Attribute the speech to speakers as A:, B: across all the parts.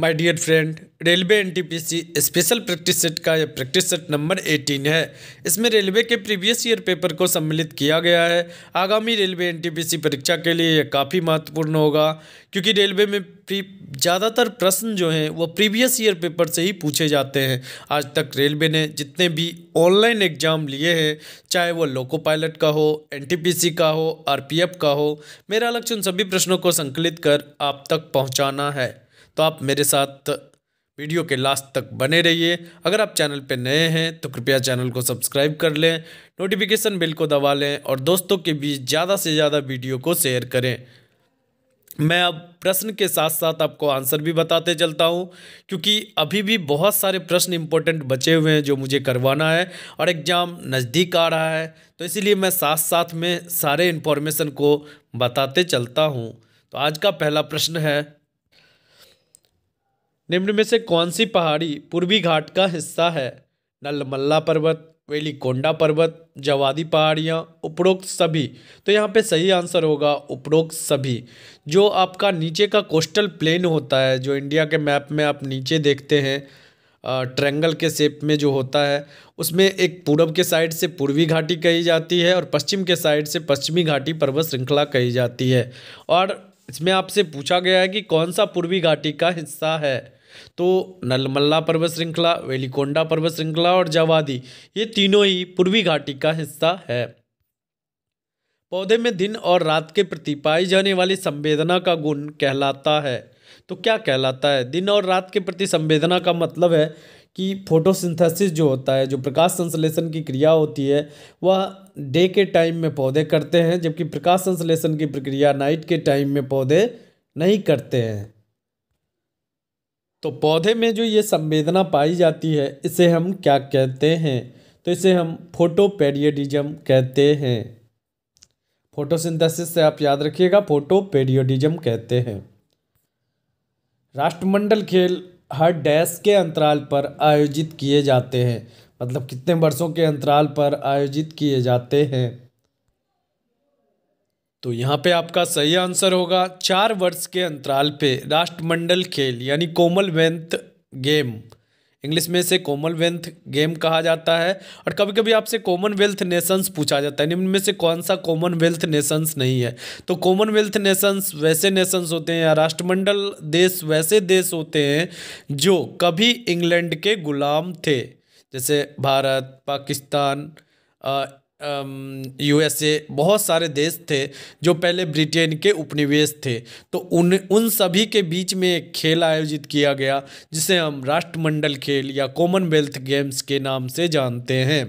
A: my dear friend railway NTPC special practice set का यह practice set number 18 है इसमें रेलवे के प्रीवियस ईयर पेपर को सम्मिलित किया गया है आगामी रेलवे एनटीपीसी परीक्षा के लिए यह काफ़ी महत्वपूर्ण होगा क्योंकि रेलवे में प्री ज़्यादातर प्रश्न जो हैं वो प्रीवियस ईयर पेपर से ही पूछे जाते हैं आज तक रेलवे ने जितने भी ऑनलाइन एग्जाम लिए हैं चाहे वो लोको पायलट का हो एन का हो आर का हो मेरा लक्ष्य उन सभी प्रश्नों को संकलित कर आप तक पहुँचाना है तो आप मेरे साथ वीडियो के लास्ट तक बने रहिए अगर आप चैनल पर नए हैं तो कृपया चैनल को सब्सक्राइब कर लें नोटिफिकेशन बिल को दबा लें और दोस्तों के बीच ज़्यादा से ज़्यादा वीडियो को शेयर करें मैं अब प्रश्न के साथ साथ आपको आंसर भी बताते चलता हूं क्योंकि अभी भी बहुत सारे प्रश्न इम्पोर्टेंट बचे हुए हैं जो मुझे करवाना है और एग्ज़ाम नज़दीक आ रहा है तो इसीलिए मैं साथ साथ में सारे इन्फॉर्मेशन को बताते चलता हूं तो आज का पहला प्रश्न है निम्न में से कौन सी पहाड़ी पूर्वी घाट का हिस्सा है नलमल्ला पर्वत वेलीकोंडा पर्वत जवादी पहाड़ियाँ उपरोक्त सभी तो यहाँ पे सही आंसर होगा उपरोक्त सभी जो आपका नीचे का कोस्टल प्लेन होता है जो इंडिया के मैप में आप नीचे देखते हैं ट्रेंगल के शेप में जो होता है उसमें एक पूरब के साइड से पूर्वी घाटी कही जाती है और पश्चिम के साइड से पश्चिमी घाटी पर्वत श्रृंखला कही जाती है और इसमें आपसे पूछा गया है कि कौन सा पूर्वी घाटी का हिस्सा है तो नलमल्ला पर्वत श्रृंखला वेलीकोंडा पर्वत श्रृंखला और जावादी ये तीनों ही पूर्वी घाटी का हिस्सा है पौधे में दिन और रात के प्रति पाई जाने वाली संवेदना का गुण कहलाता है तो क्या कहलाता है दिन और रात के प्रति संवेदना का मतलब है कि फोटोसिंथेसिस जो होता है जो प्रकाश संश्लेषण की क्रिया होती है वह डे के टाइम में पौधे करते हैं जबकि प्रकाश संश्लेषण की प्रक्रिया नाइट के टाइम में पौधे नहीं करते हैं तो पौधे में जो ये संवेदना पाई जाती है इसे हम क्या कहते हैं तो इसे हम फोटोपेरियडिज्म कहते हैं फोटोसिंथेसिस से आप याद रखिएगा फोटोपेरियोडिज्म कहते हैं राष्ट्रमंडल खेल हर डैश के अंतराल पर आयोजित किए जाते हैं मतलब कितने वर्षों के अंतराल पर आयोजित किए जाते हैं तो यहाँ पे आपका सही आंसर होगा चार वर्ष के अंतराल पे राष्ट्रमंडल खेल यानी कोमलवेंथ गेम इंग्लिश में से कॉमनवेल्थ गेम कहा जाता है और कभी कभी आपसे कॉमनवेल्थ नेशंस पूछा जाता है निम्न में से कौन सा कॉमनवेल्थ नेशंस नहीं है तो कॉमनवेल्थ नेशंस वैसे नेशंस होते हैं या राष्ट्रमंडल देश वैसे देश होते हैं जो कभी इंग्लैंड के गुलाम थे जैसे भारत पाकिस्तान यूएसए um, बहुत सारे देश थे जो पहले ब्रिटेन के उपनिवेश थे तो उन उन सभी के बीच में एक खेल आयोजित किया गया जिसे हम राष्ट्रमंडल खेल या कॉमनवेल्थ गेम्स के नाम से जानते हैं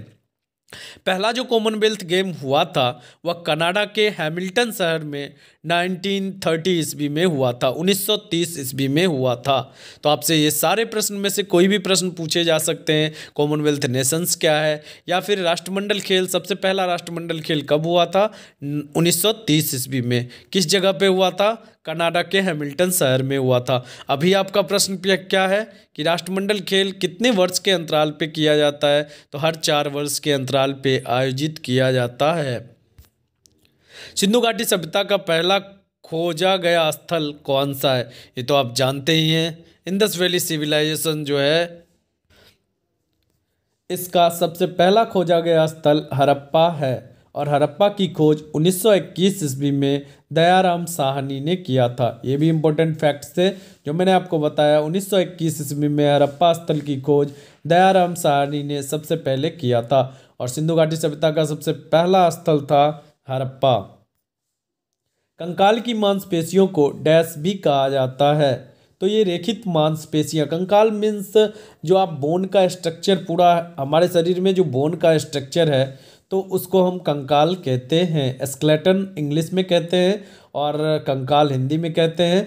A: पहला जो कॉमनवेल्थ गेम हुआ था वह कनाडा के हैमिल्टन शहर में 1930 ईस्वी में हुआ था 1930 ईस्वी में हुआ था तो आपसे ये सारे प्रश्न में से कोई भी प्रश्न पूछे जा सकते हैं कॉमनवेल्थ नेशंस क्या है या फिर राष्ट्रमंडल खेल सबसे पहला राष्ट्रमंडल खेल कब हुआ था 1930 ईस्वी में किस जगह पे हुआ था कनाडा के हैमिल्टन शहर में हुआ था अभी आपका प्रश्न क्या है कि राष्ट्रमंडल खेल कितने वर्ष के अंतराल पे किया जाता है तो हर चार वर्ष के अंतराल पे आयोजित किया जाता है सिंधु घाटी सभ्यता का पहला खोजा गया स्थल कौन सा है ये तो आप जानते ही हैं इंदस वैली सिविलाइजेशन जो है इसका सबसे पहला खोजा गया स्थल हरप्पा है और हरप्पा की खोज 1921 ईस्वी में दयाराम साहनी ने किया था ये भी इम्पोर्टेंट फैक्ट्स थे जो मैंने आपको बताया 1921 ईस्वी में हरप्पा स्थल की खोज दयाराम साहनी ने सबसे पहले किया था और सिंधु घाटी सभ्यता का सबसे पहला स्थल था हरप्पा कंकाल की मांसपेशियों को डैश भी कहा जाता है तो ये रेखित मांसपेशियाँ कंकाल मीन्स जो आप बोन का स्ट्रक्चर पूरा हमारे शरीर में जो बोन का स्ट्रक्चर है तो उसको हम कंकाल कहते हैं एस्केलेटन इंग्लिश में कहते हैं और कंकाल हिंदी में कहते हैं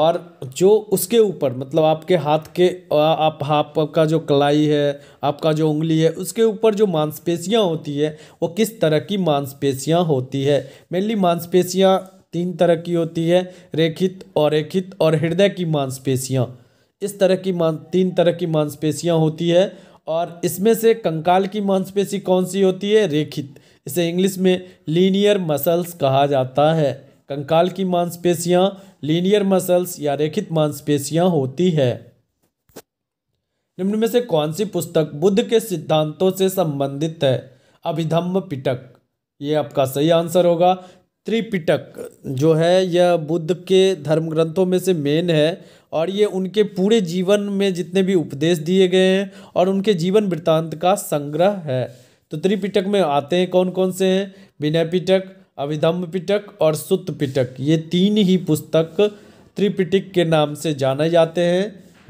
A: और जो उसके ऊपर मतलब आपके हाथ के आप आपका जो कलाई है आपका जो उंगली है उसके ऊपर जो मांसपेशियाँ होती है वो किस तरह की मांसपेशियाँ होती है मेनली मांसपेशियाँ तीन तरह की होती है रेखित और रेखित और हृदय की मांसपेशियाँ इस तरह की मान तीन तरह की मांसपेशियाँ होती है और इसमें से कंकाल की मांसपेशी कौन सी होती है रेखित इसे इंग्लिश में लीनियर मसल्स कहा जाता है कंकाल की मांसपेशियां लीनियर मसल्स या रेखित मांसपेशियां होती है निम्न में से कौन सी पुस्तक बुद्ध के सिद्धांतों से संबंधित है अभिधम्म पिटक ये आपका सही आंसर होगा त्रिपिटक जो है यह बुद्ध के धर्म ग्रंथों में से मेन है और ये उनके पूरे जीवन में जितने भी उपदेश दिए गए हैं और उनके जीवन वृत्तांत का संग्रह है तो त्रिपिटक में आते हैं कौन कौन से हैं विनय पिटक अभिधम्म पिटक और सुत पिटक ये तीन ही पुस्तक त्रिपिटक के नाम से जाने जाते हैं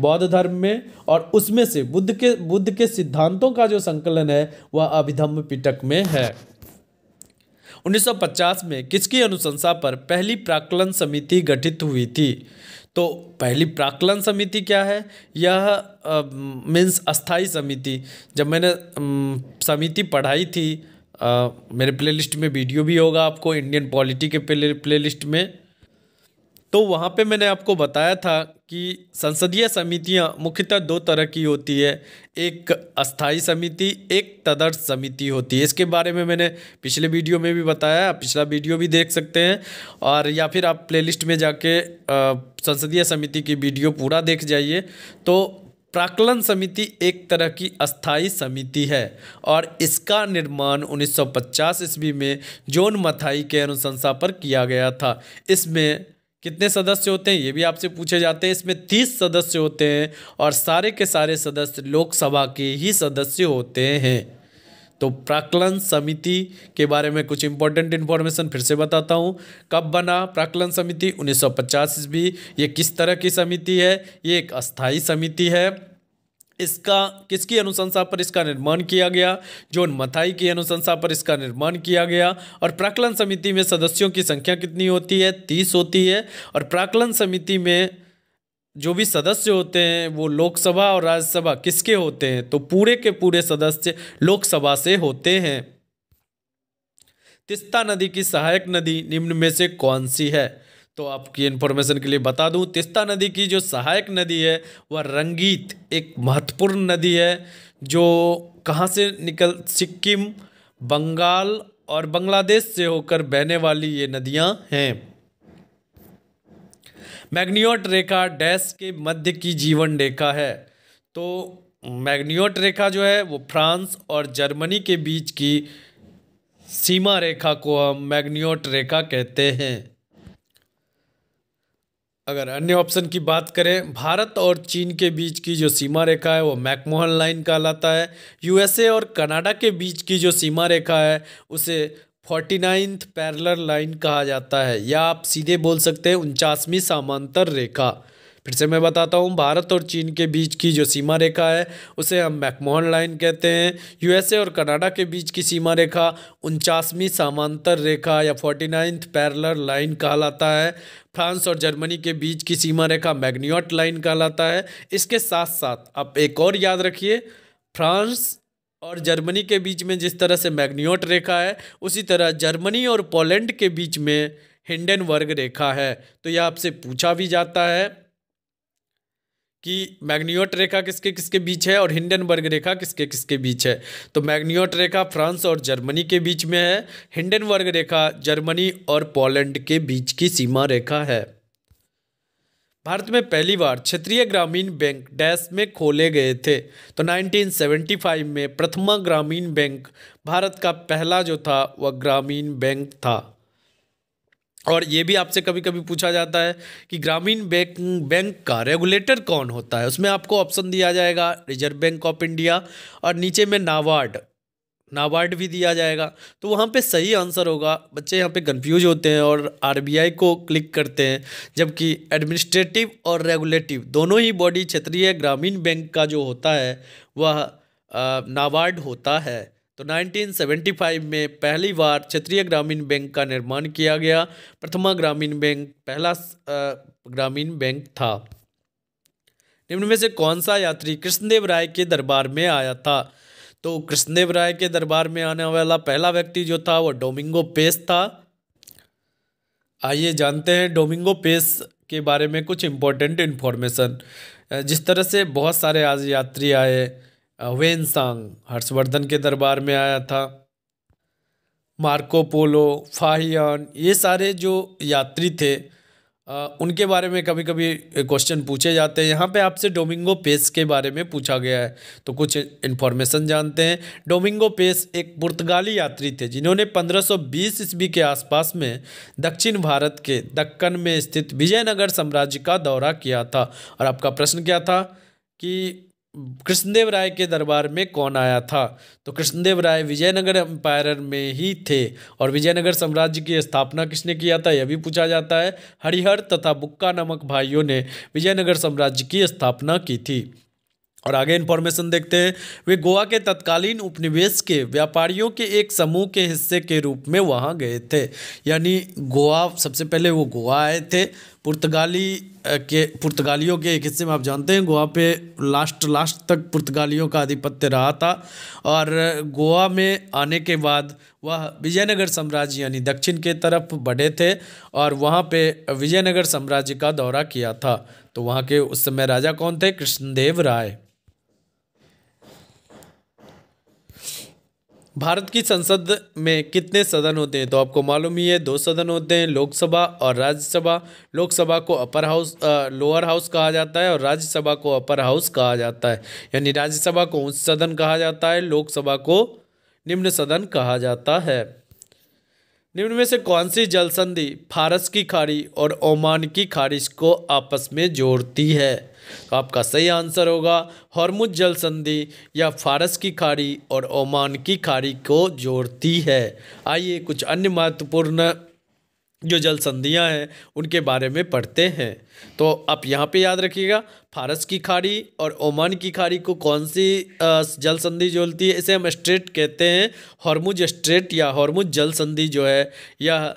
A: बौद्ध धर्म में और उसमें से बुद्ध के बुद्ध के सिद्धांतों का जो संकलन है वह अभिधम्म पिटक में है 1950 में किसकी अनुशंसा पर पहली प्राकलन समिति गठित हुई थी तो पहली प्राकलन समिति क्या है यह मीन्स अस्थाई समिति जब मैंने समिति पढ़ाई थी आ, मेरे प्लेलिस्ट में वीडियो भी होगा आपको इंडियन पॉलिटी के प्ले प्लेलिस्ट में तो वहाँ पे मैंने आपको बताया था कि संसदीय समितियाँ मुख्यतः दो तरह की होती है एक अस्थाई समिति एक तदर्थ समिति होती है इसके बारे में मैंने पिछले वीडियो में भी बताया आप पिछला वीडियो भी देख सकते हैं और या फिर आप प्लेलिस्ट में जाके संसदीय समिति की वीडियो पूरा देख जाइए तो प्राकलन समिति एक तरह की अस्थाई समिति है और इसका निर्माण 1950 ईस्वी में जॉन मथाई के अनुशंसा पर किया गया था इसमें कितने सदस्य होते हैं ये भी आपसे पूछे जाते हैं इसमें तीस सदस्य होते हैं और सारे के सारे सदस्य लोकसभा के ही सदस्य होते हैं तो प्राकलन समिति के बारे में कुछ इंपॉर्टेंट इन्फॉर्मेशन फिर से बताता हूँ कब बना प्राकलन समिति 1950 ईस्वी ये किस तरह की समिति है ये एक अस्थाई समिति है इसका किसकी अनुशंसा पर इसका निर्माण किया गया जो मथाई की अनुशंसा पर इसका निर्माण किया गया और प्राकलन समिति में सदस्यों की संख्या कितनी होती है तीस होती है और प्राकलन समिति में जो भी सदस्य होते हैं वो लोकसभा और राज्यसभा किसके होते हैं तो पूरे के पूरे सदस्य लोकसभा से होते हैं तिस्ता नदी की सहायक नदी निम्न में से कौन सी है तो आपकी इन्फॉर्मेशन के लिए बता दूं तिस्ता नदी की जो सहायक नदी है वह रंगीत एक महत्वपूर्ण नदी है जो कहाँ से निकल सिक्किम बंगाल और बांग्लादेश से होकर बहने वाली ये नदियाँ हैं मैग्नियोट रेखा डैश के मध्य की जीवन रेखा है तो मैग्नियोट रेखा जो है वो फ्रांस और जर्मनी के बीच की सीमा रेखा को हम मैग्नियोट रेखा कहते हैं अगर अन्य ऑप्शन की बात करें भारत और चीन के बीच की जो सीमा रेखा है वो मैकमोहन लाइन कहलाता है यूएसए और कनाडा के बीच की जो सीमा रेखा है उसे फोर्टी नाइन्थ पैरलर लाइन कहा जाता है या आप सीधे बोल सकते हैं उनचासवीं सामांतर रेखा फिर से मैं बताता हूँ भारत और चीन के बीच की जो सीमा रेखा है उसे हम मैकमोहन लाइन कहते हैं यूएसए और कनाडा के बीच की सीमा रेखा उनचासवीं सामांतर रेखा या फोर्टी नाइन्थ पैरलर लाइन कहलाता है फ्रांस और जर्मनी के बीच की सीमा रेखा मैग्नियोट लाइन कहलाता है इसके साथ साथ आप एक और याद रखिए फ्रांस और जर्मनी के बीच में जिस तरह से मैग्नियोट रेखा है उसी तरह जर्मनी और पोलैंड के बीच में हिंडनबर्ग रेखा है तो यह आपसे पूछा भी जाता है कि मैग्नियोट रेखा किसके किसके बीच है और हिंडनबर्ग रेखा किसके किसके बीच है तो मैग्नियोट रेखा फ्रांस और जर्मनी के बीच में है हिंडनबर्ग रेखा जर्मनी और पोलैंड के बीच की सीमा रेखा है भारत में पहली बार क्षेत्रीय ग्रामीण बैंक डैश में खोले गए थे तो 1975 में प्रथमा ग्रामीण बैंक भारत का पहला जो था वह ग्रामीण बैंक था और ये भी आपसे कभी कभी पूछा जाता है कि ग्रामीण बैंक बैंक का रेगुलेटर कौन होता है उसमें आपको ऑप्शन दिया जाएगा रिजर्व बैंक ऑफ इंडिया और नीचे में नाबार्ड नाबार्ड भी दिया जाएगा तो वहाँ पे सही आंसर होगा बच्चे यहाँ पे कंफ्यूज होते हैं और आरबीआई को क्लिक करते हैं जबकि एडमिनिस्ट्रेटिव और रेगुलेटिव दोनों ही बॉडी क्षेत्रीय ग्रामीण बैंक का जो होता है वह नाबार्ड होता है तो 1975 में पहली बार क्षेत्रीय ग्रामीण बैंक का निर्माण किया गया प्रथमा ग्रामीण बैंक पहला ग्रामीण बैंक था निम्न में से कौन सा यात्री कृष्णदेव राय के दरबार में आया था तो कृष्णदेव राय के दरबार में आने वाला पहला व्यक्ति जो था वह डोमिंगो पेस था आइए जानते हैं डोमिंगो पेस के बारे में कुछ इम्पोर्टेंट इन्फॉर्मेशन जिस तरह से बहुत सारे आज यात्री आए वेनसांग हर्षवर्धन के दरबार में आया था मार्को पोलो फाहियान ये सारे जो यात्री थे उनके बारे में कभी कभी क्वेश्चन पूछे जाते हैं यहाँ पे आपसे डोमिंगो पेस के बारे में पूछा गया है तो कुछ इन्फॉर्मेशन जानते हैं डोमिंगो पेस एक पुर्तगाली यात्री थे जिन्होंने 1520 ईस्वी के आसपास में दक्षिण भारत के दक्कन में स्थित विजयनगर साम्राज्य का दौरा किया था और आपका प्रश्न क्या था कि कृष्णदेव राय के दरबार में कौन आया था तो कृष्णदेव राय विजयनगर एम्पायर में ही थे और विजयनगर साम्राज्य की स्थापना किसने किया था यह भी पूछा जाता है हरिहर तथा बुक्का नमक भाइयों ने विजयनगर साम्राज्य की स्थापना की थी और आगे इन्फॉर्मेशन देखते हैं वे गोवा के तत्कालीन उपनिवेश के व्यापारियों के एक समूह के हिस्से के रूप में वहाँ गए थे यानी गोवा सबसे पहले वो गोवा आए थे पुर्तगाली के पुर्तगालियों के एक हिस्से में आप जानते हैं गोवा पे लास्ट लास्ट तक पुर्तगालियों का आधिपत्य रहा था और गोवा में आने के बाद वह विजयनगर साम्राज्य यानी दक्षिण के तरफ बढ़े थे और वहाँ पे विजयनगर साम्राज्य का दौरा किया था तो वहाँ के उस समय राजा कौन थे कृष्णदेव राय भारत की संसद में कितने सदन होते हैं तो आपको मालूम ही है दो सदन होते हैं लोकसभा और राज्यसभा लोकसभा को अपर हाउस लोअर हाउस कहा जाता है और राज्यसभा को अपर हाउस कहा जाता है यानी राज्यसभा को उच्च सदन कहा जाता है लोकसभा को निम्न सदन कहा जाता है निम्न में से कौन सी जल संधि फारस की खाड़ी और ओमान की खारिश को आपस में जोड़ती है तो आपका सही आंसर होगा हॉर्मुज जल संधि या फारस की खाड़ी और ओमान की खाड़ी को जोड़ती है आइए कुछ अन्य महत्वपूर्ण जो जल संधियाँ हैं उनके बारे में पढ़ते हैं तो आप यहाँ पे याद रखिएगा फारस की खाड़ी और ओमान की खाड़ी को कौन सी जल संधि जोड़ती है इसे हम स्ट्रेट कहते हैं हॉर्मुज स्ट्रेट या हॉर्मुज जल संधि जो है यह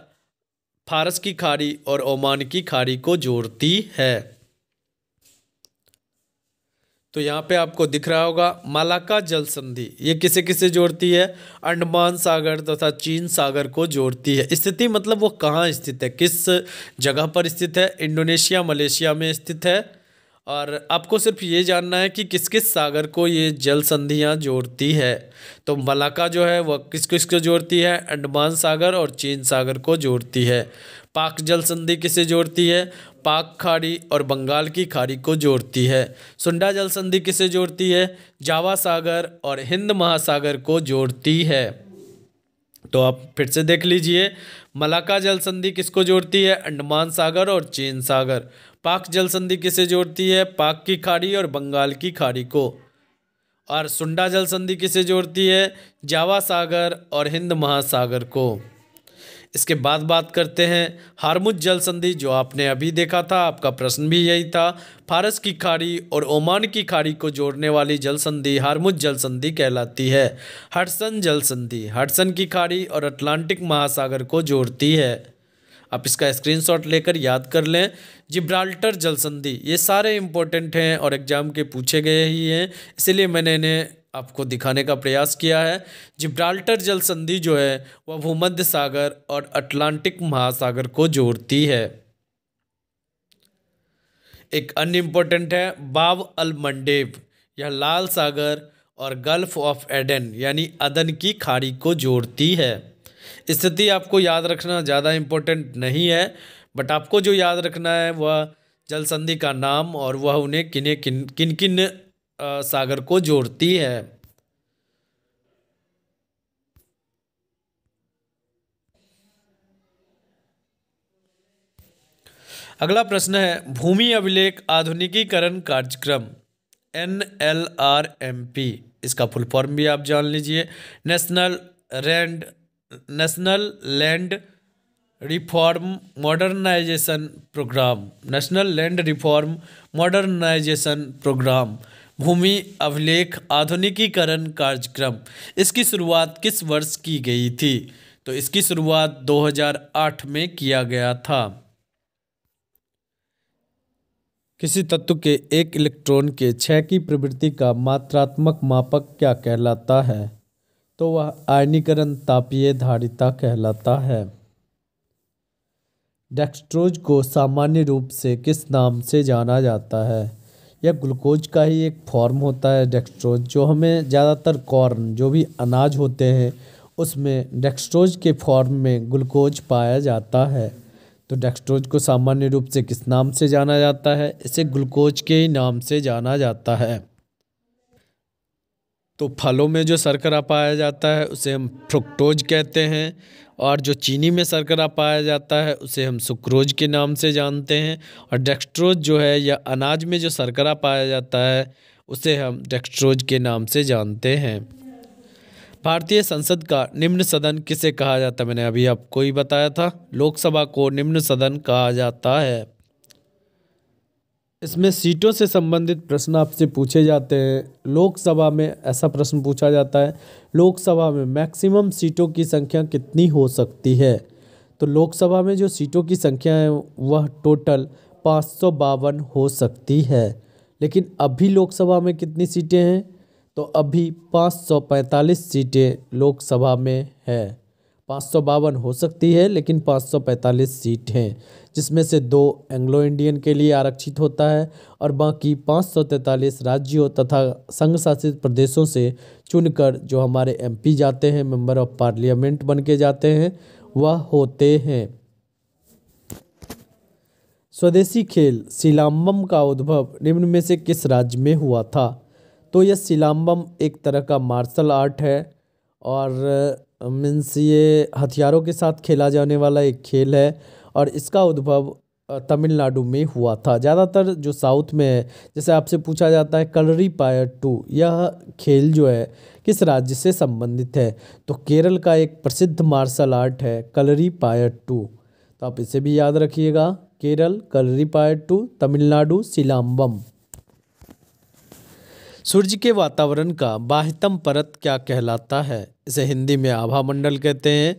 A: फारस की खाड़ी और ओमान की खाड़ी को जोड़ती है तो यहाँ पे आपको दिख रहा होगा मालाका जल संधि ये किसे किसे जोड़ती है अंडमान सागर तथा तो चीन सागर को जोड़ती है स्थिति मतलब वो कहाँ स्थित है किस जगह पर स्थित है इंडोनेशिया मलेशिया में स्थित है और आपको सिर्फ ये जानना है कि किस किस सागर को ये जल संधियाँ जोड़ती है तो मलाका जो है वह किस किस को जोड़ती है अंडमान सागर और चीन सागर को जोड़ती है पाक जल संधि किसे जोड़ती है पाक खाड़ी और बंगाल की खाड़ी को जोड़ती है सुंडा जल संधि किसे जोड़ती है जावा सागर और हिंद महासागर को जोड़ती है तो आप फिर से देख लीजिए मलाका जल संधि किसको जोड़ती है अंडमान सागर और चीन सागर पाक जल संधि किसे जोड़ती है पाक की खाड़ी और बंगाल की खाड़ी को और सुंडा जल संधि किसे जोड़ती है जावा सागर और हिंद महासागर को इसके बाद बात करते हैं हारमुद जल संधि जो आपने अभी देखा था आपका प्रश्न भी यही था फारस की खाड़ी और ओमान की खाड़ी को जोड़ने वाली जल संधि हारमुद जल संधि कहलाती है हडसन जल संधि हडसन की खाड़ी और अटलांटिक महासागर को जोड़ती है आप इसका स्क्रीनशॉट लेकर याद कर लें जिब्राल्टर जल संधि ये सारे इंपॉर्टेंट हैं और एग्जाम के पूछे गए ही हैं इसीलिए मैंने इन्हें आपको दिखाने का प्रयास किया है जिब्राल्टर जल संधि जो है वह भूमध्य सागर और अटलांटिक महासागर को जोड़ती है एक अन्य इम्पोर्टेंट है बाब अल मंडेब यह लाल सागर और गल्फ ऑफ एडन यानी अदन की खाड़ी को जोड़ती है स्थिति आपको याद रखना ज़्यादा इम्पोर्टेंट नहीं है बट आपको जो याद रखना है वह जल संधि का नाम और वह उन्हें किन किन किन सागर को जोड़ती है अगला प्रश्न है भूमि अभिलेख आधुनिकीकरण कार्यक्रम N L R M P इसका फुल फॉर्म भी आप जान लीजिए national rand national land reform modernisation programme national land reform modernisation programme भूमि अभिलेख आधुनिकीकरण कार्यक्रम इसकी शुरुआत किस वर्ष की गई थी तो इसकी शुरुआत 2008 में किया गया था किसी तत्व के एक इलेक्ट्रॉन के छह की प्रवृत्ति का मात्रात्मक मापक क्या कहलाता है तो वह आयनीकरण तापीय धारिता कहलाता है डेक्स्ट्रोज को सामान्य रूप से किस नाम से जाना जाता है यह ग्लूकोज का ही एक फॉर्म होता है डेक्स्ट्रोज जो हमें ज़्यादातर कॉर्न जो भी अनाज होते हैं उसमें डेक्स्ट्रोज के फॉर्म में ग्लूकोज पाया जाता है तो डेक्स्ट्रोज को सामान्य रूप से किस नाम से जाना जाता है इसे ग्लूकोज के ही नाम से जाना जाता है तो फलों में जो शर्करा पाया जाता है उसे हम फ्रुक्टोज कहते हैं और जो चीनी में शर्करा पाया जाता है उसे हम सुक्रोज के नाम से जानते हैं और डेक्स्ट्रोज जो है या अनाज में जो शर्करा पाया जाता है उसे हम डेक्स्ट्रोज के नाम से जानते हैं भारतीय संसद का निम्न सदन किसे कहा जाता है मैंने अभी आपको ही बताया था लोकसभा को निम्न सदन कहा जाता है इसमें सीटों से संबंधित प्रश्न आपसे पूछे जाते हैं लोकसभा में ऐसा प्रश्न पूछा जाता है लोकसभा में मैक्सिमम सीटों की संख्या कितनी हो सकती है तो लोकसभा में जो सीटों की संख्या है वह टोटल पाँच हो सकती है लेकिन अभी लोकसभा में कितनी सीटें हैं तो अभी 545 सीटें लोकसभा में है पाँच हो सकती है लेकिन 545 सीट हैं जिसमें से दो एंग्लो इंडियन के लिए आरक्षित होता है और बाकी पाँच राज्यों तथा संघ शासित प्रदेशों से चुनकर जो हमारे एमपी जाते हैं मेंबर ऑफ पार्लियामेंट बन के जाते हैं वह होते हैं स्वदेशी खेल सिलाम्बम का उद्भव निम्न में से किस राज्य में हुआ था तो यह सिलाम्बम एक तरह का मार्शल आर्ट है और मीन्स ये हथियारों के साथ खेला जाने वाला एक खेल है और इसका उद्भव तमिलनाडु में हुआ था ज़्यादातर जो साउथ में है जैसे आपसे पूछा जाता है कलरी पायर टू यह खेल जो है किस राज्य से संबंधित है तो केरल का एक प्रसिद्ध मार्शल आर्ट है कलरी पायर टू तो आप इसे भी याद रखिएगा केरल कलरी पायर टू तमिलनाडु सिलाम्बम सूर्य के वातावरण का बाह्यतम परत क्या कहलाता है इसे हिंदी में आभा मंडल कहते हैं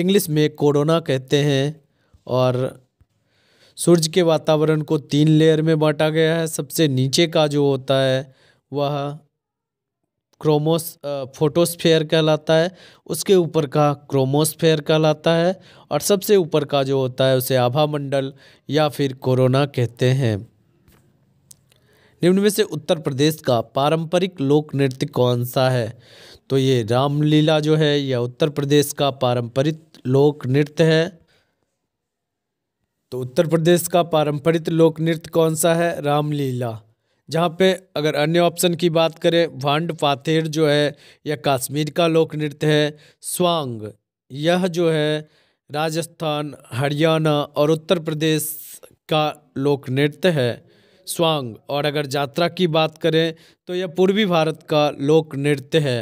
A: इंग्लिश में कोरोना कहते हैं और सूर्य के वातावरण को तीन लेयर में बांटा गया है सबसे नीचे का जो होता है वह क्रोमोस फोटोस्फेयर कहलाता है उसके ऊपर का क्रोमोस्फेयर कहलाता है और सबसे ऊपर का जो होता है उसे आभा मंडल या फिर कोरोना कहते हैं निम्न में से उत्तर प्रदेश का पारंपरिक लोक नृत्य कौन सा है तो ये रामलीला जो है यह उत्तर प्रदेश का पारंपरिक लोक नृत्य है तो उत्तर प्रदेश का पारंपरिक लोक नृत्य कौन सा है रामलीला जहाँ पे अगर अन्य ऑप्शन की बात करें भांड पाथेर जो है यह कश्मीर का लोक नृत्य है स्वांग यह जो है राजस्थान हरियाणा और उत्तर प्रदेश का लोक नृत्य है स्वांग और अगर यात्रा की बात करें तो यह पूर्वी भारत का लोक नृत्य है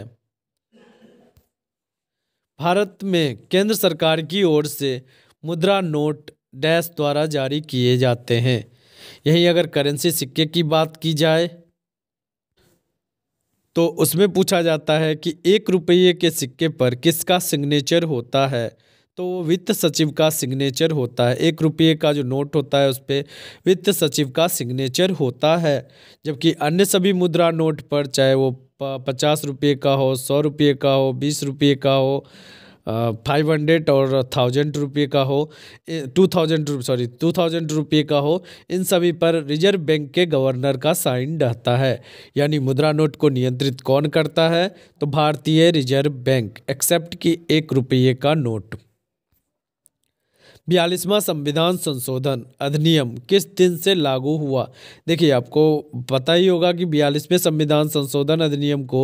A: भारत में केंद्र सरकार की ओर से मुद्रा नोट डैश द्वारा जारी किए जाते हैं यही अगर करेंसी सिक्के की बात की जाए तो उसमें पूछा जाता है कि एक रुपये के सिक्के पर किसका सिग्नेचर होता है तो वित्त सचिव का सिग्नेचर होता है एक रुपये का जो नोट होता है उस पर वित्त सचिव का सिग्नेचर होता है जबकि अन्य सभी मुद्रा नोट पर चाहे वो पचास रुपये का हो सौ रुपये का हो बीस रुपये का हो फाइव हंड्रेड और थाउजेंड रुपये का हो two thousand sorry two thousand रुपये का हो इन सभी पर रिजर्व बैंक के गवर्नर का साइन रहता है यानी मुद्रा नोट को नियंत्रित कौन करता है तो भारतीय रिजर्व बैंक एक्सेप्ट की एक रुपये का नोट बयालीसवां संविधान संशोधन अधिनियम किस दिन से लागू हुआ देखिए आपको पता ही होगा कि बयालीसवें संविधान संशोधन अधिनियम को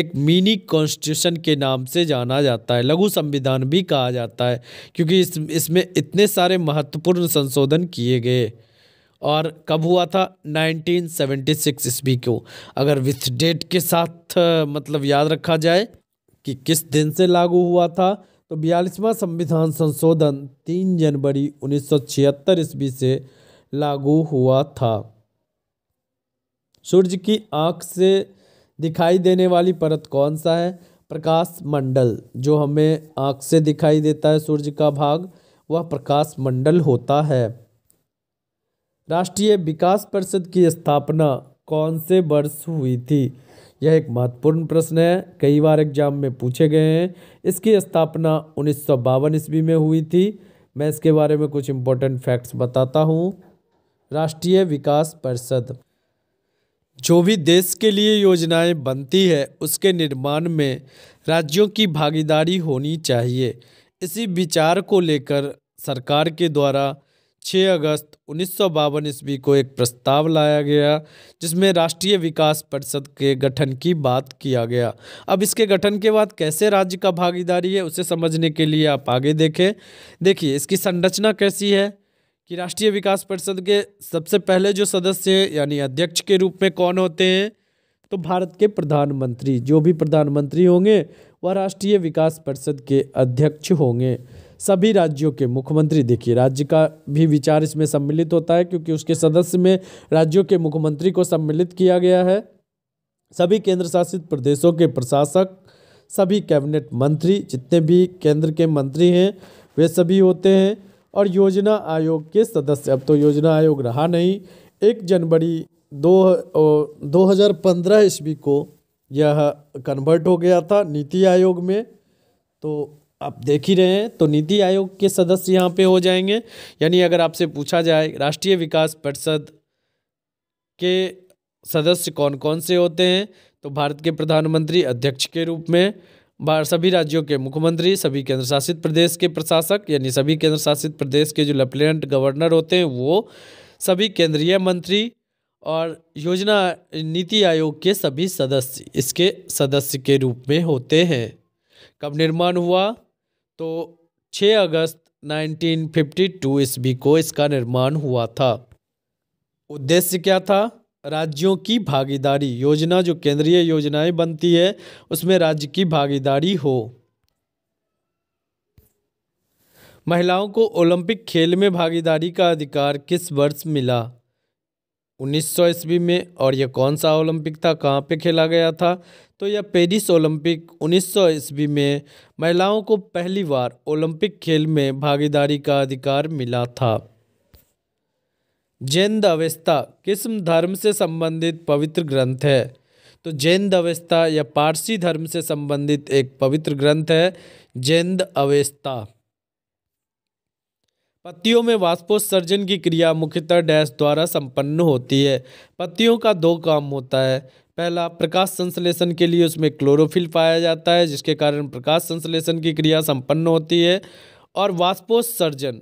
A: एक मिनी कॉन्स्टिट्यूशन के नाम से जाना जाता है लघु संविधान भी कहा जाता है क्योंकि इस इसमें इतने सारे महत्वपूर्ण संशोधन किए गए और कब हुआ था 1976 ईस्वी को अगर विथ डेट के साथ मतलब याद रखा जाए कि किस दिन से लागू हुआ था तो बयालीसवां संविधान संशोधन 3 जनवरी 1976 ईस्वी से लागू हुआ था सूर्य की आँख से दिखाई देने वाली परत कौन सा है प्रकाश मंडल जो हमें आँख से दिखाई देता है सूर्य का भाग वह प्रकाश मंडल होता है राष्ट्रीय विकास परिषद की स्थापना कौन से वर्ष हुई थी यह एक महत्वपूर्ण प्रश्न है कई बार एग्जाम में पूछे गए हैं इसकी स्थापना उन्नीस ईस्वी में हुई थी मैं इसके बारे में कुछ इम्पोर्टेंट फैक्ट्स बताता हूँ राष्ट्रीय विकास परिषद जो भी देश के लिए योजनाएं बनती है उसके निर्माण में राज्यों की भागीदारी होनी चाहिए इसी विचार को लेकर सरकार के द्वारा 6 अगस्त उन्नीस ईस्वी को एक प्रस्ताव लाया गया जिसमें राष्ट्रीय विकास परिषद के गठन की बात किया गया अब इसके गठन के बाद कैसे राज्य का भागीदारी है उसे समझने के लिए आप आगे देखें देखिए इसकी संरचना कैसी है कि राष्ट्रीय विकास परिषद के सबसे पहले जो सदस्य यानी अध्यक्ष के रूप में कौन होते हैं तो भारत के प्रधानमंत्री जो भी प्रधानमंत्री होंगे वह राष्ट्रीय विकास परिषद के अध्यक्ष होंगे सभी राज्यों के मुख्यमंत्री देखिए राज्य का भी विचार इसमें सम्मिलित होता है क्योंकि उसके सदस्य में राज्यों के मुख्यमंत्री को सम्मिलित किया गया है सभी केंद्र शासित प्रदेशों के प्रशासक सभी कैबिनेट मंत्री जितने भी केंद्र के मंत्री हैं वे सभी होते हैं और योजना आयोग के सदस्य अब तो योजना आयोग रहा नहीं एक जनवरी दो दो हज़ार पंद्रह ईस्वी को यह कन्वर्ट हो गया था नीति आयोग में तो आप देख ही रहे हैं तो नीति आयोग के सदस्य यहाँ पे हो जाएंगे यानी अगर आपसे पूछा जाए राष्ट्रीय विकास परिषद के सदस्य कौन कौन से होते हैं तो भारत के प्रधानमंत्री अध्यक्ष के रूप में सभी राज्यों के मुख्यमंत्री सभी केंद्र शासित प्रदेश के प्रशासक यानी सभी केंद्र शासित प्रदेश के जो लेफ्टिनेंट गवर्नर होते हैं वो सभी केंद्रीय मंत्री और योजना नीति आयोग के सभी सदस्य इसके सदस्य के रूप में होते हैं कब निर्माण हुआ तो 6 अगस्त 1952 ईस्वी को इसका निर्माण हुआ था उद्देश्य क्या था राज्यों की भागीदारी योजना जो केंद्रीय योजनाएं बनती है उसमें राज्य की भागीदारी हो महिलाओं को ओलंपिक खेल में भागीदारी का अधिकार किस वर्ष मिला 1900 ईस्वी में और यह कौन सा ओलंपिक था कहाँ पे खेला गया था तो यह पेरिस ओलंपिक 1900 ईस्वी में महिलाओं को पहली बार ओलंपिक खेल में भागीदारी का अधिकार मिला था जैन दवेस्ता किस्म धर्म से संबंधित पवित्र ग्रंथ है तो जैन दवस्था या पारसी धर्म से संबंधित एक पवित्र ग्रंथ है जैन अवेस्ता पत्तियों में वाष्पोत्सर्जन की क्रिया मुख्यतः डैश द्वारा संपन्न होती है पत्तियों का दो काम होता है पहला प्रकाश संश्लेषण के लिए उसमें क्लोरोफिल पाया जाता है जिसके कारण प्रकाश संश्लेषण की क्रिया संपन्न होती है और वाष्पोत्सर्जन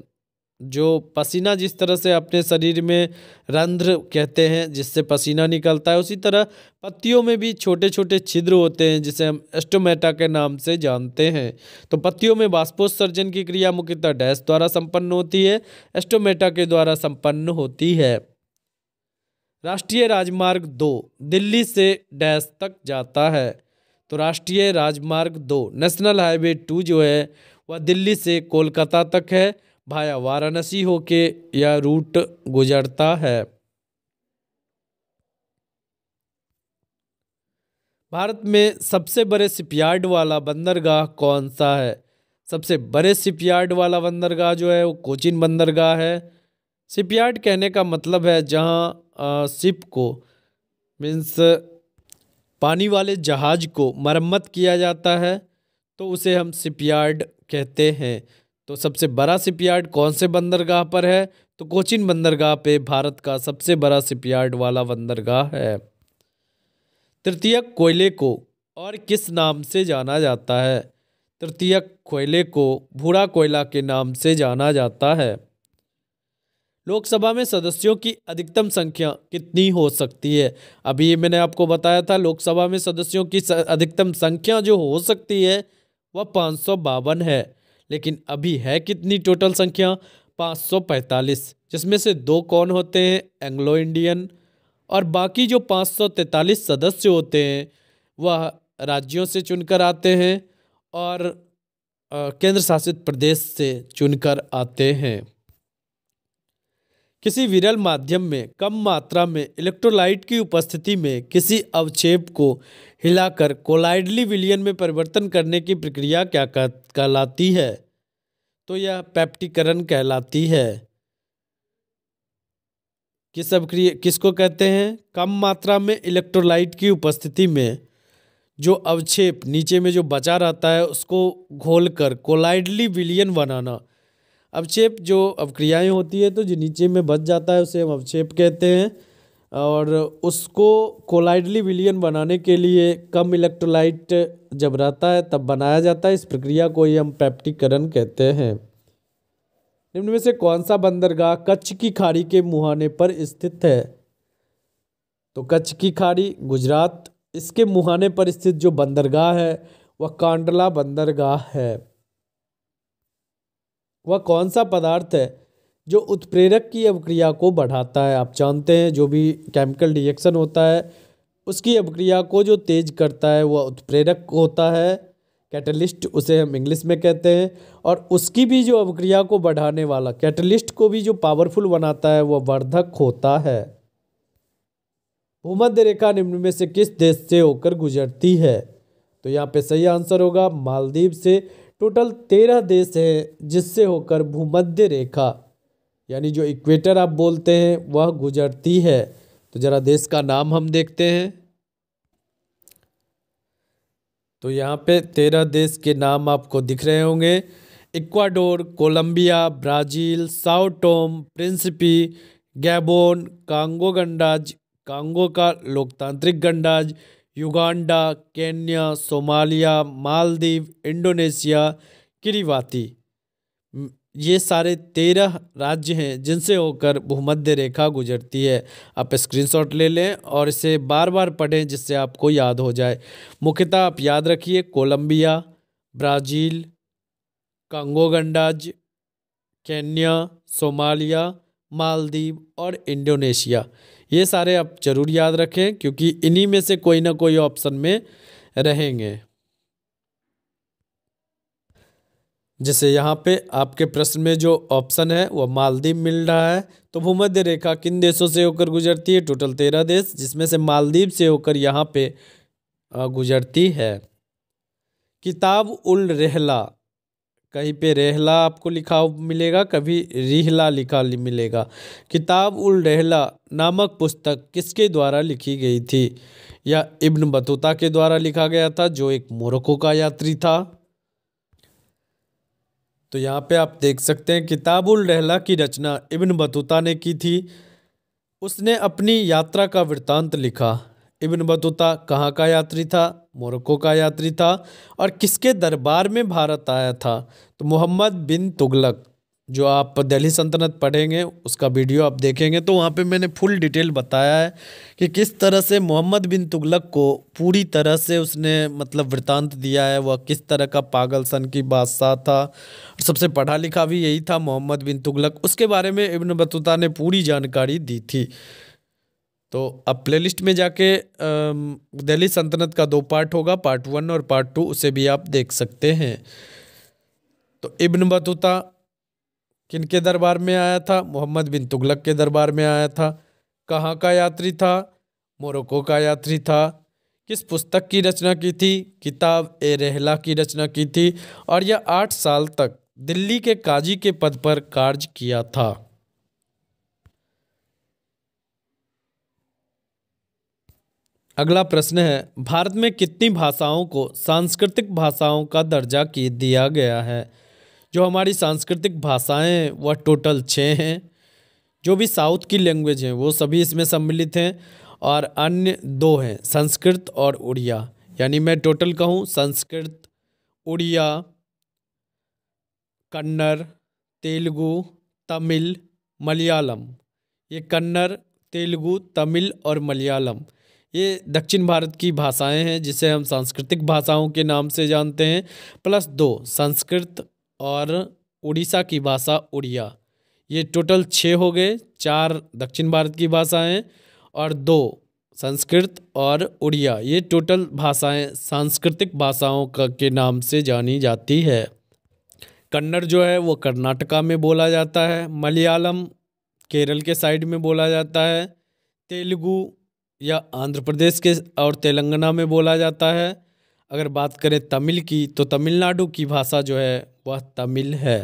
A: जो पसीना जिस तरह से अपने शरीर में रंध्र कहते हैं जिससे पसीना निकलता है उसी तरह पत्तियों में भी छोटे छोटे छिद्र होते हैं जिसे हम एस्टोमेटा के नाम से जानते हैं तो पत्तियों में बाष्पोत्सर्जन की क्रिया मुख्यतः डैस द्वारा संपन्न होती है एस्टोमेटा के द्वारा संपन्न होती है राष्ट्रीय राजमार्ग दो दिल्ली से डैश तक जाता है तो राष्ट्रीय राजमार्ग दो नेशनल हाईवे टू जो है वह दिल्ली से कोलकाता तक है भाया वाराणसी होके यह रूट गुजरता है भारत में सबसे बड़े सिपयार्ड वाला बंदरगाह कौन सा है सबसे बड़े सिपयार्ड वाला बंदरगाह जो है वो कोचिन बंदरगाह है सिपयार्ड कहने का मतलब है जहाँ सिप को मीन्स पानी वाले जहाज को मरम्मत किया जाता है तो उसे हम सिपयार्ड कहते हैं तो सबसे बड़ा सिपयार्ड कौन से बंदरगाह पर है तो कोचिन बंदरगाह पे भारत का सबसे बड़ा सिपयार्ड वाला बंदरगाह है तृतीयक कोयले को और किस नाम से जाना जाता है तृतीयक कोयले को भूरा कोयला के नाम से जाना जाता है लोकसभा में सदस्यों की अधिकतम संख्या कितनी हो सकती है अभी ये मैंने आपको बताया था लोकसभा में सदस्यों की अधिकतम संख्या जो हो सकती है वह पाँच है लेकिन अभी है कितनी टोटल संख्या 545 जिसमें से दो कौन होते हैं एंग्लो इंडियन और बाकी जो 543 सदस्य होते हैं वह राज्यों से चुनकर आते हैं और केंद्र शासित प्रदेश से चुनकर आते हैं किसी विरल माध्यम में कम मात्रा में इलेक्ट्रोलाइट की उपस्थिति में किसी अवक्षेप को हिलाकर कोलाइडली विलियन में परिवर्तन करने की प्रक्रिया क्या कहलाती है तो यह पैप्टीकरण कहलाती है किस अभिक्रिय किसको कहते हैं कम मात्रा में इलेक्ट्रोलाइट की उपस्थिति में जो अवक्षेप नीचे में जो बचा रहता है उसको घोलकर कोलाइडली विलियन बनाना अवक्षेप जो अवक्रियाएं होती है तो जो नीचे में बच जाता है उसे हम अवक्षेप कहते हैं और उसको कोलाइडली विलियन बनाने के लिए कम इलेक्ट्रोलाइट जब रहता है तब बनाया जाता है इस प्रक्रिया को ही हम पैप्टीकरण कहते हैं निम्न में से कौन सा बंदरगाह कच्छ की खाड़ी के मुहाने पर स्थित है तो कच्छ की खाड़ी गुजरात इसके मुहाने पर स्थित जो बंदरगाह है वह कांडला बंदरगाह है वह कौन सा पदार्थ है जो उत्प्रेरक की अवक्रिया को बढ़ाता है आप जानते हैं जो भी केमिकल रिएक्शन होता है उसकी अवक्रिया को जो तेज करता है वह उत्प्रेरक होता है कैटलिस्ट उसे हम इंग्लिश में कहते हैं और उसकी भी जो अवक्रिया को बढ़ाने वाला कैटलिस्ट को भी जो पावरफुल बनाता है वह वर्धक होता है भूमध्य रेखा निम्न में से किस देश से होकर गुजरती है तो यहाँ पे सही आंसर होगा मालदीव से टोटल तेरह देश हैं जिससे होकर भूमध्य रेखा यानी जो इक्वेटर आप बोलते हैं वह गुजरती है तो ज़रा देश का नाम हम देखते हैं तो यहाँ पे तेरह देश के नाम आपको दिख रहे होंगे Ecuador Colombia Brazil Sao Tome Principe Gabon Congo गंडाज कांगो का लोकतांत्रिक गणराज Uganda Kenya Somalia Maldives Indonesia Kiribati ये सारे तेरह राज्य हैं जिनसे होकर भूमध्य रेखा गुजरती है आप स्क्रीनशॉट ले लें और इसे बार बार पढ़ें जिससे आपको याद हो जाए मुख्यतः आप याद रखिए कोलंबिया ब्राज़ील कांगो गंडाज केन्या सोमालिया मालदीव और इंडोनेशिया ये सारे आप ज़रूर याद रखें क्योंकि इन्हीं में से कोई ना कोई ऑप्शन में रहेंगे जैसे यहाँ पे आपके प्रश्न में जो ऑप्शन है वह मालदीव मिल रहा है तो भूमध्य रेखा किन देशों से होकर गुजरती है टोटल तेरह देश जिसमें से मालदीव से होकर यहाँ पे गुजरती है किताब उल रेहला कहीं पे रेहला आपको लिखा मिलेगा कभी रिहला लिखा मिलेगा किताब उल रेहला नामक पुस्तक किसके द्वारा लिखी गई थी या इब्न बतूता के द्वारा लिखा गया था जो एक मोरक्को का यात्री था तो यहाँ पे आप देख सकते हैं किताबुल रहला की रचना इब्न बतूता ने की थी उसने अपनी यात्रा का वृत्तांत लिखा इब्न बतूता कहाँ का यात्री था मोरक्को का यात्री था और किसके दरबार में भारत आया था तो मोहम्मद बिन तुगलक जो आप दिल्ली सल्तनत पढ़ेंगे उसका वीडियो आप देखेंगे तो वहाँ पे मैंने फुल डिटेल बताया है कि किस तरह से मोहम्मद बिन तुगलक को पूरी तरह से उसने मतलब वृतांत दिया है वह किस तरह का पागल सन की बादशाह था सबसे पढ़ा लिखा भी यही था मोहम्मद बिन तुगलक उसके बारे में इब्न बतूता ने पूरी जानकारी दी थी तो अब प्लेलिस्ट में जाके दिल्ली सल्तनत का दो पार्ट होगा पार्ट वन और पार्ट टू उसे भी आप देख सकते हैं तो इब्न बतूता किन के दरबार में आया था मोहम्मद बिन तुगलक के दरबार में आया था कहाँ का यात्री था मोरक्को का यात्री था किस पुस्तक की रचना की थी किताब ए रहला की रचना की थी और यह आठ साल तक दिल्ली के काजी के पद पर कार्य किया था अगला प्रश्न है भारत में कितनी भाषाओं को सांस्कृतिक भाषाओं का दर्जा की दिया गया है जो हमारी सांस्कृतिक भाषाएं वह टोटल छः हैं जो भी साउथ की लैंग्वेज हैं वो सभी इसमें सम्मिलित हैं और अन्य दो हैं संस्कृत और उड़िया यानी मैं टोटल कहूँ संस्कृत उड़िया कन्नड़ तेलुगु तमिल मलयालम ये कन्नड़ तेलुगु तमिल और मलयालम ये दक्षिण भारत की भाषाएं हैं जिसे हम सांस्कृतिक भाषाओं के नाम से जानते हैं प्लस दो संस्कृत और उड़ीसा की भाषा उड़िया ये टोटल छः हो गए चार दक्षिण भारत की भाषाएं और दो संस्कृत और उड़िया ये टोटल भाषाएं सांस्कृतिक भाषाओं का के नाम से जानी जाती है कन्नड़ जो है वो कर्नाटका में बोला जाता है मलयालम केरल के साइड में बोला जाता है तेलुगु या आंध्र प्रदेश के और तेलंगाना में बोला जाता है अगर बात करें तमिल की तो तमिलनाडु की भाषा जो है वह तमिल है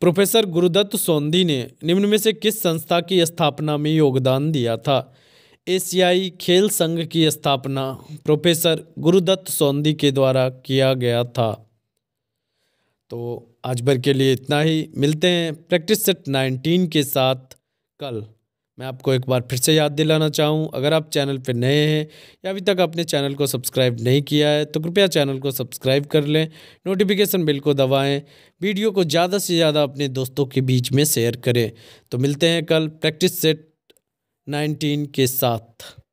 A: प्रोफेसर गुरुदत्त सोंधी ने निम्न में से किस संस्था की स्थापना में योगदान दिया था एशियाई खेल संघ की स्थापना प्रोफेसर गुरुदत्त सोंधी के द्वारा किया गया था तो आज भर के लिए इतना ही मिलते हैं प्रैक्टिस सेट नाइनटीन के साथ कल मैं आपको एक बार फिर से याद दिलाना चाहूँ अगर आप चैनल पर नए हैं या अभी तक आपने चैनल को सब्सक्राइब नहीं किया है तो कृपया चैनल को सब्सक्राइब कर लें नोटिफिकेशन बिल को दबाएं वीडियो को ज़्यादा से ज़्यादा अपने दोस्तों के बीच में शेयर करें तो मिलते हैं कल प्रैक्टिस सेट नाइनटीन के साथ